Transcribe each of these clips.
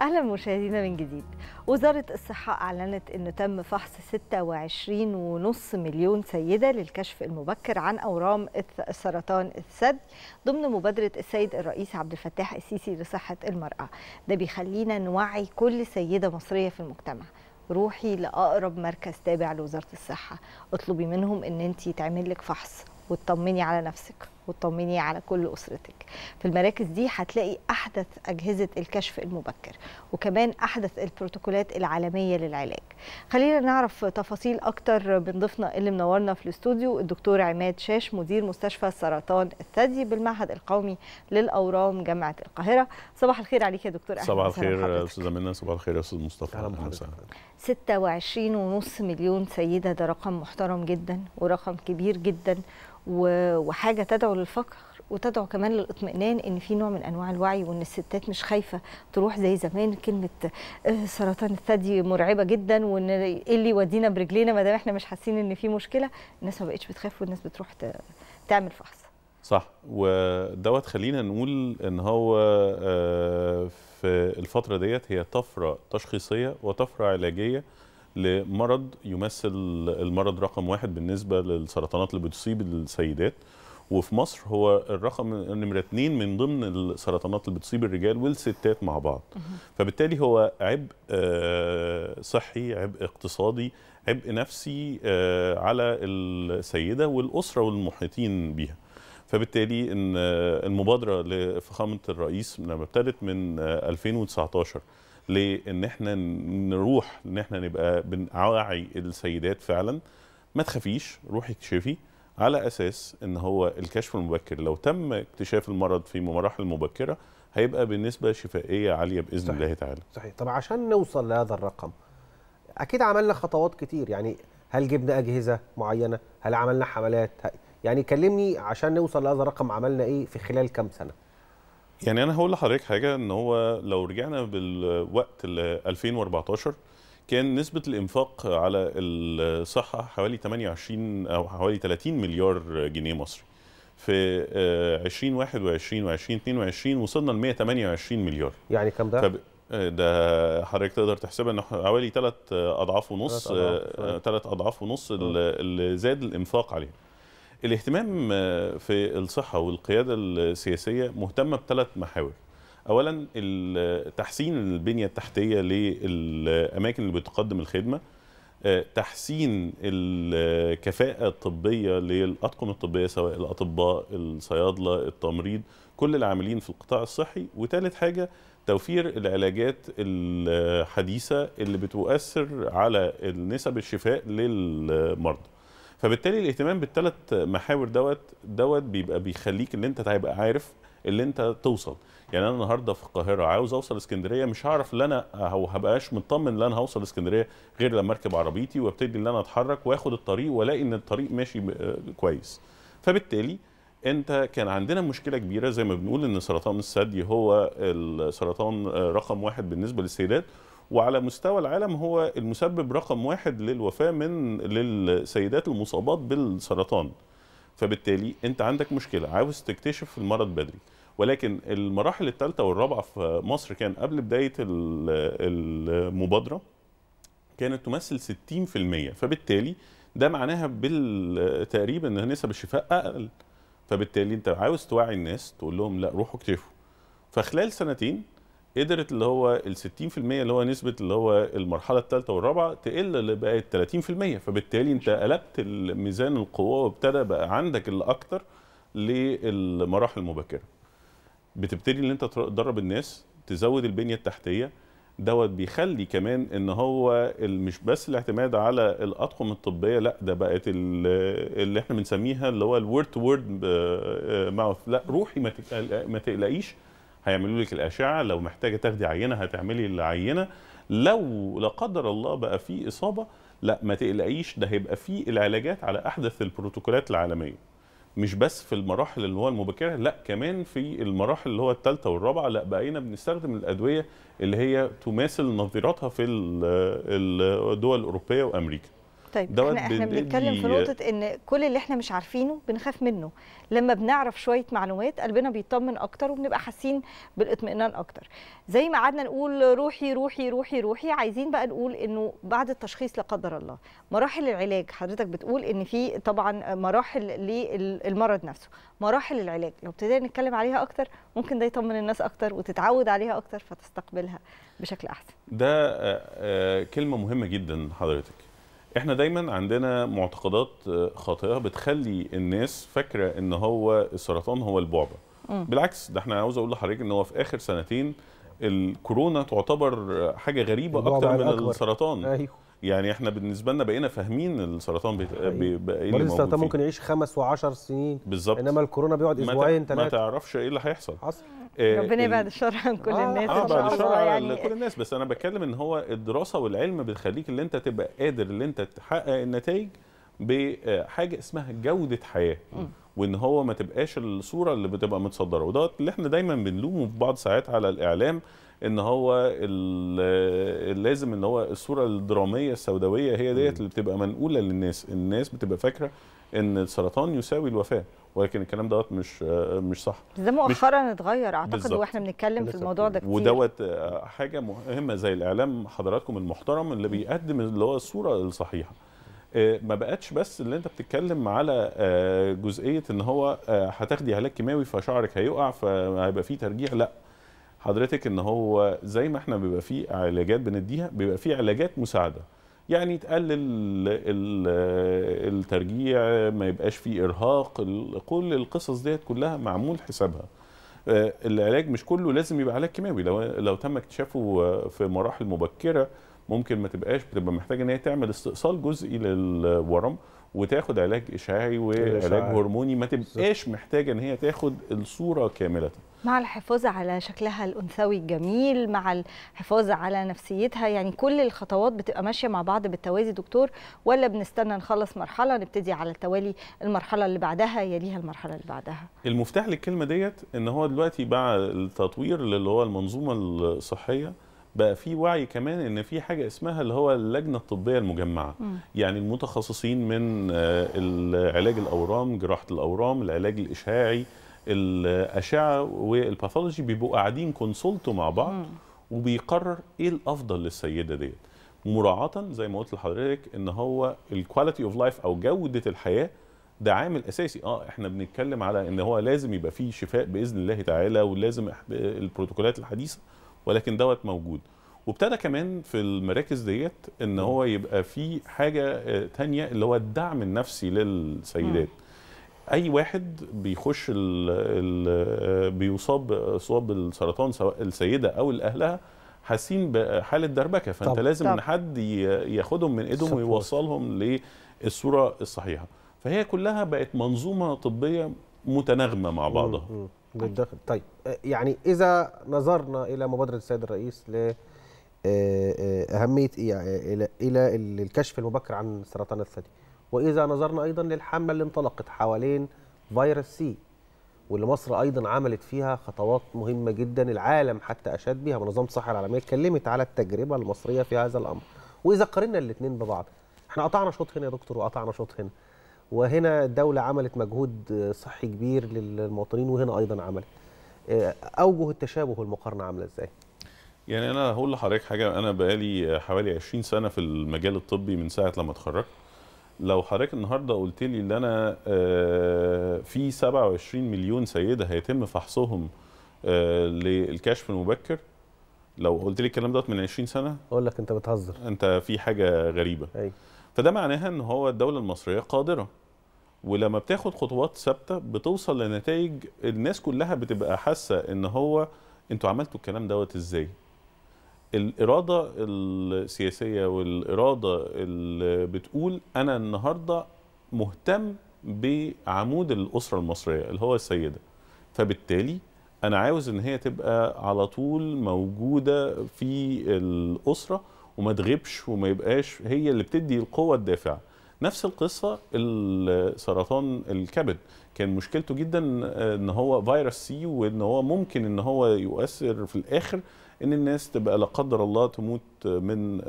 اهلا مشاهدينا من جديد وزاره الصحه اعلنت انه تم فحص 26.5 مليون سيده للكشف المبكر عن اورام سرطان الثدي ضمن مبادره السيد الرئيس عبد الفتاح السيسي لصحه المراه ده بيخلينا نوعي كل سيده مصريه في المجتمع روحي لاقرب مركز تابع لوزاره الصحه اطلبي منهم ان انت تعمل لك فحص وتطمني على نفسك وتطمني على كل اسرتك في المراكز دي هتلاقي احدث اجهزه الكشف المبكر وكمان احدث البروتوكولات العالميه للعلاج خلينا نعرف تفاصيل اكتر من ضيفنا اللي منورنا في الاستوديو الدكتور عماد شاش مدير مستشفى سرطان الثدي بالمعهد القومي للاورام جامعه القاهره صباح الخير عليك يا دكتور احمد صباح الخير يا استاذه منى صباح الخير يا استاذ مصطفى اهلا وسهلا 26 ونص مليون سيده ده رقم محترم جدا ورقم كبير جدا وحاجه تدعو للفقر وتدعو كمان للاطمئنان ان في نوع من انواع الوعي وان الستات مش خايفه تروح زي زمان كلمه آه، سرطان الثدي مرعبه جدا وان ايه اللي يودينا برجلينا ما دام احنا مش حاسين ان في مشكله الناس ما بقتش بتخاف والناس بتروح تعمل فحص صح ودوت خلينا نقول ان هو آه، في الفتره ديت هي طفره تشخيصيه وطفره علاجيه لمرض يمثل المرض رقم واحد بالنسبة للسرطانات اللي بتصيب السيدات وفي مصر هو الرقم نمرة اتنين من ضمن السرطانات اللي بتصيب الرجال والستات مع بعض فبالتالي هو عبء آه، صحي عبء اقتصادي عبء نفسي آه، على السيدة والأسرة والمحيطين بها فبالتالي ان آه، المبادره لفخامه الرئيس لما ابتدت من 2019 لان احنا نروح ان احنا نبقى بنوعي السيدات فعلا ما تخافيش روحي اكتشفي على اساس ان هو الكشف المبكر لو تم اكتشاف المرض في مراحل مبكره هيبقى بنسبه شفائيه عاليه باذن صحيح. الله تعالى. صحيح، طب عشان نوصل لهذا الرقم اكيد عملنا خطوات كتير يعني هل جبنا اجهزه معينه؟ هل عملنا حملات؟ يعني كلمني عشان نوصل لهذا الرقم عملنا ايه في خلال كام سنه؟ يعني انا هقول لحضرتك حاجه ان هو لو رجعنا بالوقت ل 2014 كان نسبه الانفاق على الصحه حوالي 28 او حوالي 30 مليار جنيه مصري في 2021 آه، و2022 وصلنا ل 128 مليار يعني كام ده؟ آه، ده حضرتك تقدر تحسبها انه حوالي ثلاث اضعاف ونص ثلاث آه، اضعاف ونص اللي زاد الانفاق عليه الاهتمام آه، في الصحة والقيادة السياسية مهتمة بثلاث محاور أولا تحسين البنية التحتية للأماكن اللي بتقدم الخدمة آه، تحسين الكفاءة الطبية للأطقم الطبية سواء الأطباء الصيادلة التمريض كل العاملين في القطاع الصحي وثالث حاجة توفير العلاجات الحديثة اللي بتؤثر على نسب الشفاء للمرضى فبالتالي الاهتمام بالثلاث محاور دوت دوت بيبقى بيخليك ان انت هيبقى عارف اللي انت توصل يعني انا النهارده في القاهره عاوز اوصل اسكندريه مش هعرف ان انا او هبقاش مطمن ان انا هوصل اسكندريه غير لما اركب عربيتي وابتدي ان انا اتحرك واخد الطريق والاقي ان الطريق ماشي كويس فبالتالي انت كان عندنا مشكله كبيره زي ما بنقول ان سرطان الثدي هو السرطان آه، رقم واحد بالنسبه للسيدات وعلى مستوى العالم هو المسبب رقم واحد للوفاة من للسيدات المصابات بالسرطان فبالتالي انت عندك مشكلة عاوز تكتشف المرض بدري ولكن المراحل الثالثة والرابعة في مصر كان قبل بداية المبادرة كانت تمثل 60% فبالتالي ده معناها بالتقريب ان نسب الشفاء اقل فبالتالي انت عاوز توعي الناس تقول لهم لا روحوا اكتشفوا فخلال سنتين قدرت اللي هو ال 60% اللي هو نسبه اللي هو المرحله الثالثه والرابعه تقل لبقت 30% فبالتالي انت قلبت ميزان القوه وابتدى بقى عندك الاكثر للمراحل المبكره. بتبتدي ان انت تدرب الناس تزود البنيه التحتيه دوت بيخلي كمان ان هو مش بس الاعتماد على الاطقم الطبيه لا ده بقت اللي احنا بنسميها اللي هو الورد تو وورد ماوث لا روحي ما تقلقيش هيعملوا لك الاشعه لو محتاجه تاخدي عينه هتعملي العينه لو لا قدر الله بقى في اصابه لا ما تقلقيش ده هيبقى في العلاجات على احدث البروتوكولات العالميه مش بس في المراحل اللي هو المبكره لا كمان في المراحل اللي هو الثالثه والرابعه لا بقينا بنستخدم الادويه اللي هي تماثل نظيراتها في الدول الاوروبيه وامريكا طيب ده احنا, احنا بنتكلم في نقطه ان كل اللي احنا مش عارفينه بنخاف منه لما بنعرف شويه معلومات قلبنا بيطمن اكتر وبنبقى حاسين بالاطمئنان اكتر زي ما قعدنا نقول روحي روحي روحي روحي عايزين بقى نقول انه بعد التشخيص لا قدر الله مراحل العلاج حضرتك بتقول ان في طبعا مراحل للمرض نفسه مراحل العلاج لو ابتدينا نتكلم عليها اكتر ممكن ده يطمن الناس اكتر وتتعود عليها اكتر فتستقبلها بشكل احسن ده آه، آه، كلمه مهمه جدا حضرتك احنا دايما عندنا معتقدات آه، خاطئه بتخلي الناس فاكره ان هو السرطان هو البعبع بالعكس ده احنا عاوز اقول لحضرتك ان هو في اخر سنتين الكورونا تعتبر حاجه غريبه اكتر من الأكبر. السرطان أيوه. يعني احنا بالنسبه لنا بقينا فاهمين السرطان بي... بي... بي... ايه اللي السرطان ممكن يعيش خمس و10 سنين بالظبط انما الكورونا بيقعد اسبوعين ثلاثه ما تعرفش ايه اللي هيحصل آه، ربنا يبعد الشر عن كل آه، الناس اه بعد الشر يعني. عن كل الناس بس انا بتكلم ان هو الدراسه والعلم بتخليك اللي انت تبقى قادر اللي انت تحقق النتائج بحاجه آه، اسمها جوده حياه وان هو ما تبقاش الصوره اللي بتبقى متصدره وده اللي احنا دايما بنلومه في بعض ساعات على الاعلام ان هو لازم ان هو الصوره الدراميه السوداويه هي ديت اللي بتبقى منقوله للناس الناس بتبقى فاكره ان السرطان يساوي الوفاه ولكن الكلام دوت مش مش صح ده مؤخرا اتغير اعتقد واحنا بنتكلم في الموضوع ده كتير ودوت حاجه مهمه زي الاعلام حضراتكم المحترم اللي بيقدم اللي هو الصوره الصحيحه آه، ما بقتش بس اللي انت بتتكلم على آه، جزئيه ان هو آه، هتاخدي علاج كيماوي فشعرك هيقع فهيبقى فيه ترجيع لا حضرتك ان هو زي ما احنا بيبقى فيه علاجات بنديها بيبقى فيه علاجات مساعده يعني تقلل الترجيع ما يبقاش فيه ارهاق كل القصص ديت كلها معمول حسابها آه، العلاج مش كله لازم يبقى علاج كيماوي لو لو تم اكتشافه في مراحل مبكره ممكن ما تبقاش بتبقى محتاجه ان هي تعمل استئصال جزئي للورم وتاخد علاج اشعاعي وعلاج هرموني ما تبقاش محتاجه ان هي تاخد الصوره كامله مع الحفاظ على شكلها الانثوي الجميل مع الحفاظ على نفسيتها يعني كل الخطوات بتبقى ماشيه مع بعض بالتوازي دكتور ولا بنستنى نخلص مرحله نبتدي على التوالي المرحله اللي بعدها يليها المرحله اللي بعدها المفتاح للكلمه ديت ان هو دلوقتي بقى التطوير اللي هو المنظومه الصحيه بقى في وعي كمان ان في حاجه اسمها اللي هو اللجنه الطبيه المجمعه م. يعني المتخصصين من آه، علاج الاورام جراحه الاورام العلاج الاشعاعي الاشعه والباثولوجي بيبقوا قاعدين كونسلتوا مع بعض مم. وبيقرر ايه الافضل للسيده ديت مراعاه زي ما قلت لحضرتك ان هو الكواليتي اوف لايف او جوده الحياه ده عامل اساسي اه احنا بنتكلم على ان هو لازم يبقى فيه شفاء باذن الله تعالى ولازم البروتوكولات الحديثه ولكن دوت موجود وابتدى كمان في المراكز ديت ان هو يبقى فيه حاجه آه، تانية اللي هو الدعم النفسي للسيدات مم. اي واحد بيخش ال ال بيصاب اصاب السرطان سواء السيده او الاهلها حاسين بحاله دربكه فانت طب لازم طب. ان حد ياخدهم من ايدهم ويوصلهم للصوره الصحيحه فهي كلها بقت منظومه طبيه متناغمه مع بعضها بالداخل طيب يعني اذا نظرنا الى مبادره السيد الرئيس ل آه، آه، اهميه إيه، يعني الى الكشف المبكر عن سرطان الثدي وإذا نظرنا أيضا للحملة اللي انطلقت حوالين فيروس سي واللي مصر أيضا عملت فيها خطوات مهمة جدا العالم حتى أشاد بها منظمة الصحة العالمية اتكلمت على التجربة المصرية في هذا الأمر وإذا قارنا الاثنين ببعض احنا قطعنا شوط هنا يا دكتور وقطعنا شوط هنا وهنا الدولة عملت مجهود صحي كبير للمواطنين وهنا أيضا عملت آه، أوجه التشابه والمقارنة عاملة إزاي؟ يعني أنا هقول لحضرتك حاجة أنا بقالي حوالي 20 سنة في المجال الطبي من ساعة لما اتخرجت لو حضرتك النهارده قلت لي ان انا آه، في 27 مليون سيده هيتم فحصهم آه، للكشف المبكر لو قلت لي الكلام دوت من 20 سنه اقول لك انت بتهزر انت في حاجه غريبه أي. فده معناها ان هو الدوله المصريه قادره ولما بتاخد خطوات ثابته بتوصل لنتائج الناس كلها بتبقى حاسه ان هو انتوا عملتوا الكلام دوت ازاي الاراده السياسيه والاراده اللي بتقول انا النهارده مهتم بعمود الاسره المصريه اللي هو السيده فبالتالي انا عاوز ان هي تبقى على طول موجوده في الاسره وما تغيبش وما يبقاش هي اللي بتدي القوه الدافعه نفس القصه سرطان الكبد كان مشكلته جدا ان هو فيروس سي وان هو ممكن ان هو يؤثر في الاخر ان الناس تبقى لا قدر الله تموت من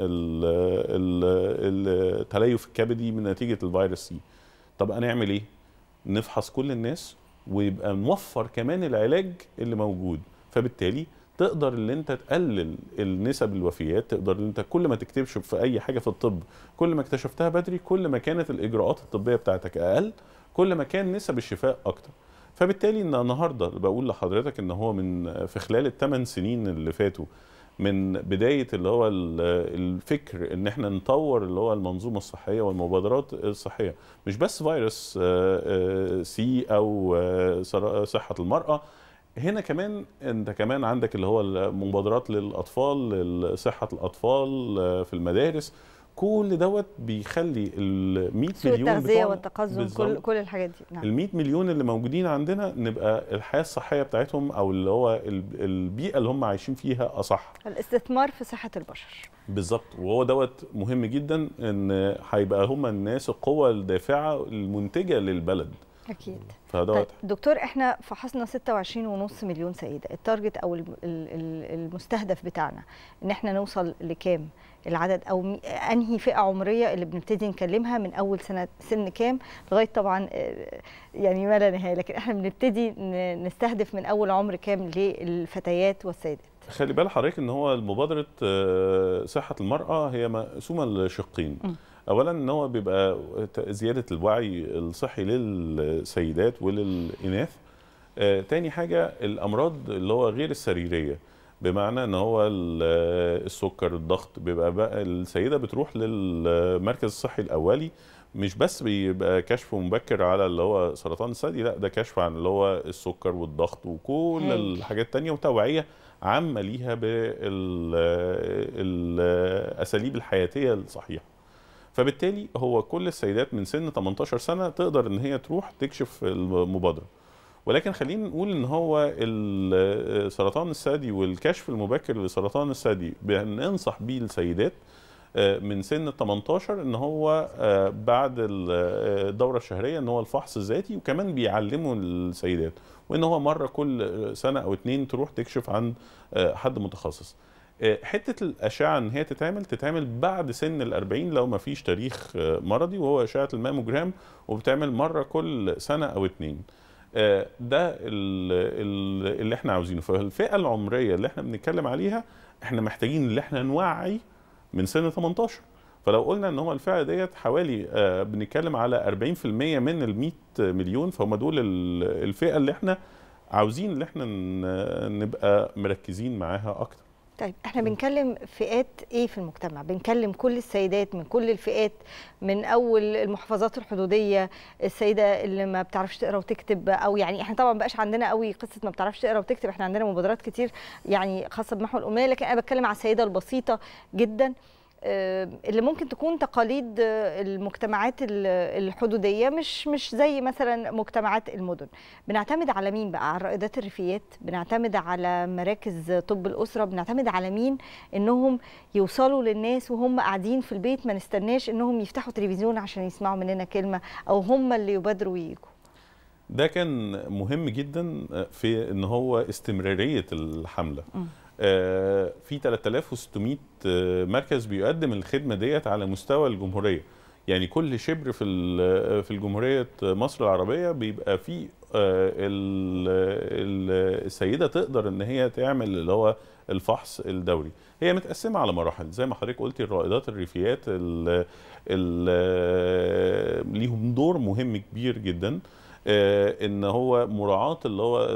التليف الكبدي من نتيجه الفيروس سي طب هنعمل ايه نفحص كل الناس ويبقى نوفر كمان العلاج اللي موجود فبالتالي تقدر ان انت تقلل النسب الوفيات تقدر ان انت كل ما تكتبش في اي حاجه في الطب كل ما اكتشفتها بدري كل ما كانت الاجراءات الطبيه بتاعتك اقل كل ما كان نسب الشفاء اكتر فبالتالي ان النهارده بقول لحضرتك ان هو من في خلال الثمان سنين اللي فاتوا من بدايه اللي هو الفكر ان احنا نطور اللي هو المنظومه الصحيه والمبادرات الصحيه مش بس فيروس آه، آه، سي او آه، صحه المراه هنا كمان انت كمان عندك اللي هو المبادرات للاطفال لصحه الاطفال في المدارس كل دوت بيخلي ال 100 مليون التغذيه والتقزم كل كل الحاجات دي نعم ال 100 مليون اللي موجودين عندنا نبقى الحياه الصحيه بتاعتهم او اللي هو البيئه اللي هم عايشين فيها اصح الاستثمار في صحه البشر بالظبط وهو دوت مهم جدا ان هيبقى هم الناس القوه الدافعه المنتجه للبلد اكيد فدوت طيب دكتور احنا فحصنا 26.5 مليون سيده التارجت او المستهدف بتاعنا ان احنا نوصل لكام العدد او انهي فئه عمريه اللي بنبتدي نكلمها من اول سنه سن كام لغايه طبعا آه، يعني ما لا نهايه لكن احنا بنبتدي نستهدف من اول عمر كام للفتيات والسيدات خلي بال حضرتك ان هو مبادره آه، صحه المراه هي مقسومه لشقين اولا ان هو بيبقى زياده الوعي الصحي للسيدات وللاناث آه، تاني حاجه الامراض اللي هو غير السريريه بمعنى ان هو السكر الضغط بيبقى بقى السيده بتروح للمركز الصحي الاولي مش بس بيبقى كشف مبكر على اللي هو سرطان الثدي لا ده كشف عن اللي هو السكر والضغط وكل هيك. الحاجات التانية وتوعيه عامه ليها بالاساليب الحياتيه الصحيحه فبالتالي هو كل السيدات من سن 18 سنه تقدر ان هي تروح تكشف المبادره ولكن خلينا نقول ان هو سرطان الثدي والكشف المبكر لسرطان الثدي بننصح بيه السيدات آه، من سن 18 ان هو آه، بعد آه، الدوره الشهريه ان هو الفحص الذاتي وكمان بيعلموا السيدات وان هو مره كل سنه او اتنين تروح تكشف عن حد متخصص آه، حته الاشعه ان هي تتعمل تتعمل بعد سن ال40 لو ما فيش تاريخ آه، مرضي وهو اشعه الماموجرام وبتعمل مره كل سنه او اتنين آه، ده اللي احنا عاوزينه فالفئه العمريه اللي احنا بنتكلم عليها احنا محتاجين اللي احنا نوعي من سن 18 فلو قلنا ان هم الفئه ديت حوالي بنتكلم على 40% من ال 100 مليون فهم دول الفئه اللي احنا عاوزين اللي احنا نبقى مركزين معاها اكتر طيب احنا بنكلم فئات ايه في المجتمع بنكلم كل السيدات من كل الفئات من اول المحافظات الحدوديه السيده اللي ما بتعرفش تقرا وتكتب او يعني احنا طبعا بقاش عندنا قوي قصه ما بتعرفش تقرا وتكتب احنا عندنا مبادرات كتير يعني خاصه بمحو الاميه لكن انا بتكلم على السيده البسيطه جدا آه، اللي ممكن تكون تقاليد آه، المجتمعات الحدوديه مش مش زي مثلا مجتمعات المدن بنعتمد على مين بقى على رائدات الريفيات بنعتمد على مراكز طب الاسره بنعتمد على مين انهم يوصلوا للناس وهم قاعدين في البيت ما نستناش انهم يفتحوا تلفزيون عشان يسمعوا مننا كلمه او هم اللي يبادروا يجوا ده كان مهم جدا آه، في ان هو استمراريه الحمله م. آه، في 3600 آه، مركز بيقدم الخدمه ديت على مستوى الجمهوريه يعني كل شبر في آه، في الجمهوريه مصر العربيه بيبقى فيه السيده تقدر ان هي تعمل اللي هو الفحص الدوري هي متقسمه على مراحل زي ما حضرتك قلتي الرائدات الريفيات ال ليهم دور مهم كبير جدا آه، ان هو مراعاه اللي هو آه،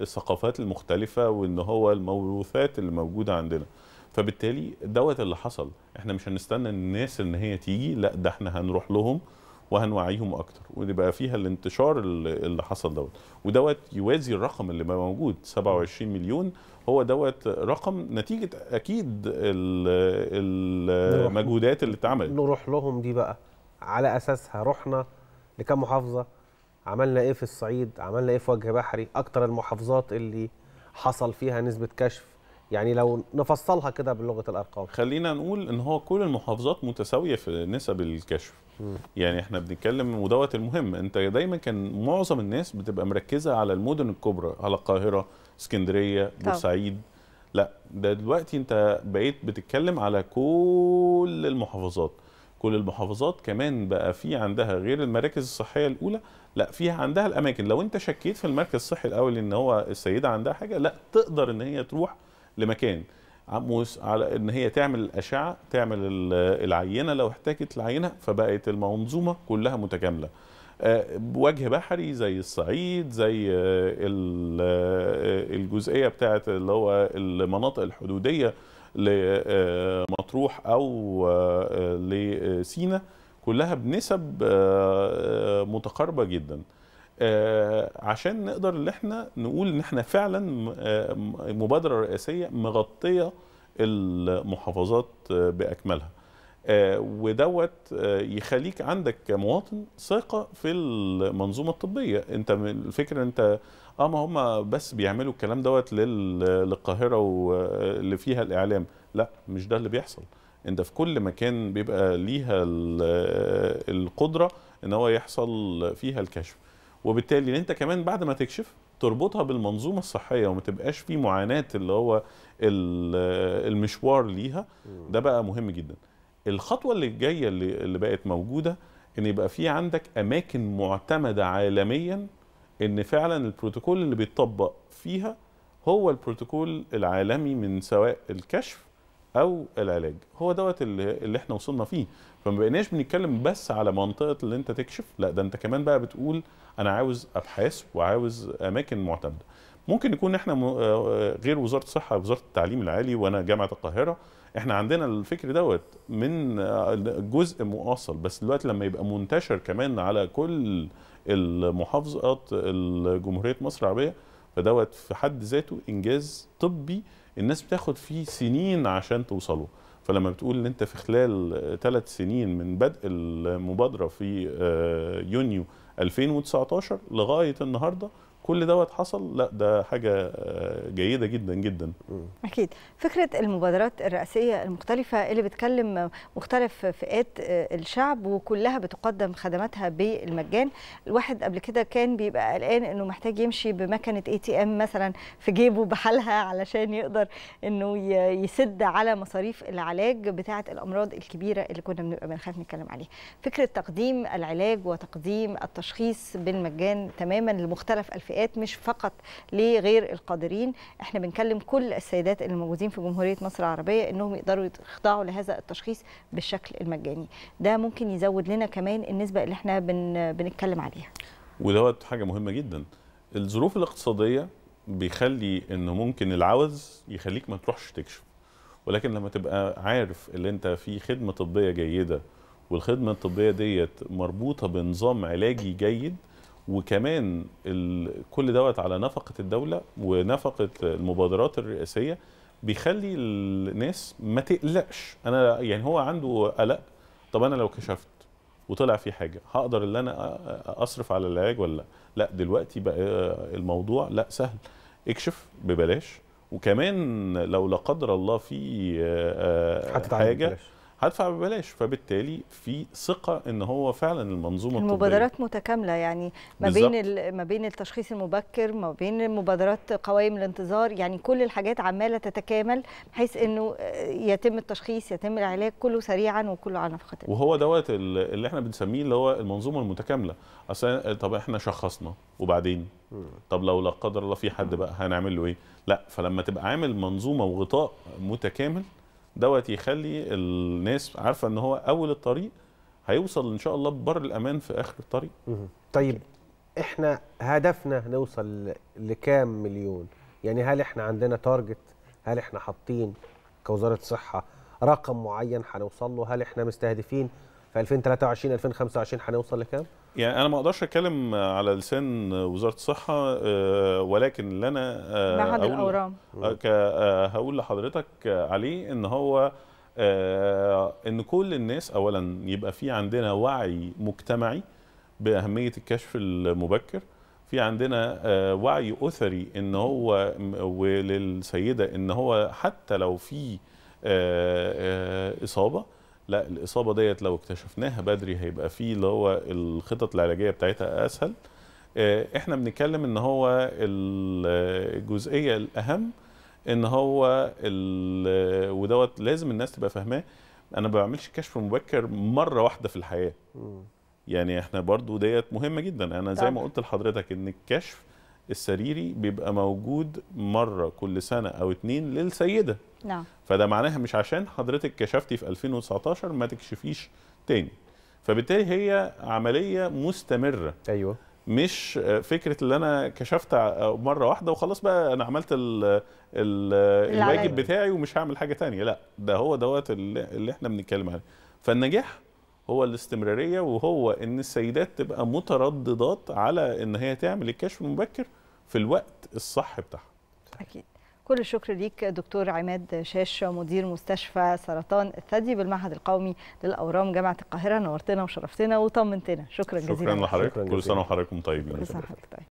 الثقافات المختلفه وان هو الموروثات اللي موجوده عندنا فبالتالي دوت اللي حصل احنا مش هنستنى الناس ان هي تيجي لا ده احنا هنروح لهم وهنوعيهم اكتر ويبقى فيها الانتشار اللي حصل دوت ودوت يوازي الرقم اللي موجود 27 مليون هو دوت رقم نتيجه اكيد المجهودات اللي اتعملت نروح لهم دي بقى على اساسها رحنا لكام محافظه عملنا ايه في الصعيد عملنا ايه في وجه بحري اكتر المحافظات اللي حصل فيها نسبه كشف يعني لو نفصلها كده بلغه الارقام خلينا نقول ان هو كل المحافظات متساويه في نسب الكشف يعني احنا بنتكلم ودوت المهم انت دايما كان معظم الناس بتبقى مركزه على المدن الكبرى على القاهره اسكندريه بورسعيد لا ده دلوقتي انت بقيت بتتكلم على كل المحافظات كل المحافظات كمان بقى في عندها غير المراكز الصحيه الاولى لا فيها عندها الاماكن لو انت شكيت في المركز الصحي الاول ان هو السيده عندها حاجه لا تقدر ان هي تروح لمكان عموس على ان هي تعمل الاشعه تعمل العينه لو احتاجت العينه فبقت المنظومه كلها متكامله بوجه آه، بحري زي الصعيد زي آه، آه، الجزئيه بتاعت اللي هو المناطق الحدوديه لمطروح او آه، لسينا كلها بنسب آه، متقاربه جدا آه، عشان نقدر ان احنا نقول ان احنا فعلا مبادره رئاسيه مغطيه المحافظات باكملها ودوت يخليك عندك كمواطن ثقه في المنظومه الطبيه انت الفكره انت اه ما هم بس بيعملوا الكلام دوت للقاهره واللي فيها الاعلام لا مش ده اللي بيحصل انت في كل مكان بيبقى ليها القدره ان هو يحصل فيها الكشف وبالتالي انت كمان بعد ما تكشف تربطها بالمنظومه الصحيه وما تبقاش في معاناه اللي هو المشوار ليها ده بقى مهم جدا الخطوه اللي جايه اللي بقت موجوده ان يبقى في عندك اماكن معتمده عالميا ان فعلا البروتوكول اللي بيتطبق فيها هو البروتوكول العالمي من سواء الكشف او العلاج هو دوت اللي احنا وصلنا فيه فما بقيناش بنتكلم بس على منطقه اللي انت تكشف لا ده انت كمان بقى بتقول انا عاوز ابحاث وعاوز اماكن معتمده ممكن يكون احنا آه، آه، غير وزاره الصحه وزاره التعليم العالي وانا جامعه القاهره احنا عندنا الفكر دوت من آه، جزء مؤصل بس دلوقتي لما يبقى منتشر كمان على كل المحافظات جمهوريه مصر العربيه فدوت في حد ذاته انجاز طبي الناس بتاخد فيه سنين عشان توصله فلما بتقول ان انت في خلال ثلاث سنين من بدء المبادره في آه، يونيو 2019 لغايه النهارده كل دوت حصل لا ده حاجه آه، جيده جدا جدا اكيد فكره المبادرات الرئاسيه المختلفه اللي بتكلم مختلف فئات آه، الشعب وكلها بتقدم خدماتها بالمجان الواحد قبل كده كان بيبقى قلقان انه محتاج يمشي بمكنه اي تي ام مثلا في جيبه بحالها علشان يقدر انه يسد على مصاريف العلاج بتاعه الامراض الكبيره اللي كنا بنبقى بنخاف نتكلم عليها فكره تقديم العلاج وتقديم التشخيص بالمجان تماما لمختلف الفئات الفئات مش فقط لغير القادرين احنا بنكلم كل السيدات اللي موجودين في جمهوريه مصر العربيه انهم يقدروا يخضعوا لهذا التشخيص بالشكل المجاني ده ممكن يزود لنا كمان النسبه اللي احنا بن بنتكلم عليها ودوت حاجه مهمه جدا الظروف الاقتصاديه بيخلي انه ممكن العوز يخليك ما تروحش تكشف ولكن لما تبقى عارف ان انت في خدمه طبيه جيده والخدمه الطبيه ديت مربوطه بنظام علاجي جيد وكمان كل دوت على نفقه الدوله ونفقه المبادرات الرئاسيه بيخلي الناس ما تقلقش انا يعني هو عنده قلق طب انا لو كشفت وطلع في حاجه هقدر ان انا اصرف على العلاج ولا لا لا دلوقتي بقى الموضوع لا سهل اكشف ببلاش وكمان لو لا قدر الله في حاجه هدفع ببلاش فبالتالي في ثقه ان هو فعلا المنظومه المبادرات الطبية. متكامله يعني ما بين ما بين التشخيص المبكر ما بين مبادرات قوائم الانتظار يعني كل الحاجات عماله تتكامل بحيث انه آه، يتم التشخيص يتم العلاج كله سريعا وكله على نفقه وهو دوت اللي احنا بنسميه اللي هو المنظومه المتكامله اصل طب احنا شخصنا وبعدين طب لو لا قدر الله في حد بقى هنعمل له ايه لا فلما تبقى عامل منظومه وغطاء متكامل دوت يخلي الناس عارفه ان هو اول الطريق هيوصل ان شاء الله ببر الامان في اخر الطريق طيب احنا هدفنا نوصل لكام مليون يعني هل احنا عندنا تارجت هل احنا حاطين كوزاره صحه رقم معين هنوصل له هل احنا مستهدفين في 2023 2025 هنوصل لكام يعني انا ما اقدرش اتكلم على لسان وزاره الصحه آه، ولكن اللي انا معهد آه، الاورام آه، هقول لحضرتك عليه ان هو ان كل الناس اولا يبقى في عندنا وعي مجتمعي باهميه الكشف المبكر في عندنا وعي اثري ان هو وللسيده ان هو حتى لو في اصابه لا الاصابه ديت لو اكتشفناها بدري هيبقى فيه اللي هو الخطط العلاجيه بتاعتها اسهل آه، احنا بنتكلم ان هو الجزئيه الاهم ان هو ودوت لازم الناس تبقى فاهماه انا ما بعملش كشف مبكر مره واحده في الحياه يعني احنا برضو ديت مهمه جدا انا زي ما قلت لحضرتك ان الكشف السريري بيبقى موجود مره كل سنه او اتنين للسيده نعم فده معناها مش عشان حضرتك كشفتي في 2019 ما تكشفيش تاني فبالتالي هي عمليه مستمره ايوه مش فكره اللي انا كشفت مره واحده وخلاص بقى انا عملت الـ الـ الواجب بتاعي ومش هعمل حاجه تانية لا ده هو دوت اللي احنا بنتكلم عليه فالنجاح هو الاستمراريه وهو ان السيدات تبقى مترددات على ان هي تعمل الكشف المبكر في الوقت الصح بتاعها اكيد كل الشكر ليك دكتور عماد شاش مدير مستشفى سرطان الثدي بالمعهد القومي للاورام جامعه القاهره نورتنا وشرفتنا وطمنتنا شكرا جزيلا شكرا لحضرتك كل سنه وحضرتكم طيبين طيب.